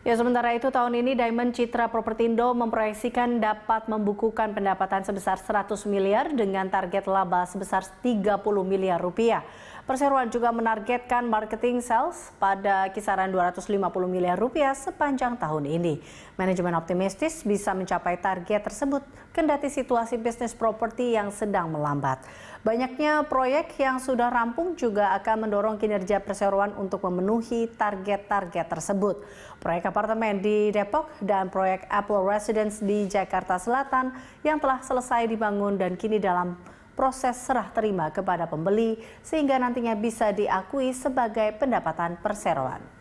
Ya, sementara itu tahun ini Diamond Citra Propertindo memproyeksikan dapat membukukan pendapatan sebesar 100 miliar dengan target laba sebesar 30 miliar rupiah. Perseroan juga menargetkan marketing sales pada kisaran 250 miliar rupiah sepanjang tahun ini. Manajemen optimistis bisa mencapai target tersebut kendati situasi bisnis properti yang sedang melambat. Banyaknya proyek yang sudah rampung juga akan mendorong kinerja perseroan untuk memenuhi target-target tersebut. Proyek apartemen di Depok dan proyek Apple Residence di Jakarta Selatan yang telah selesai dibangun dan kini dalam proses serah terima kepada pembeli sehingga nantinya bisa diakui sebagai pendapatan perseroan.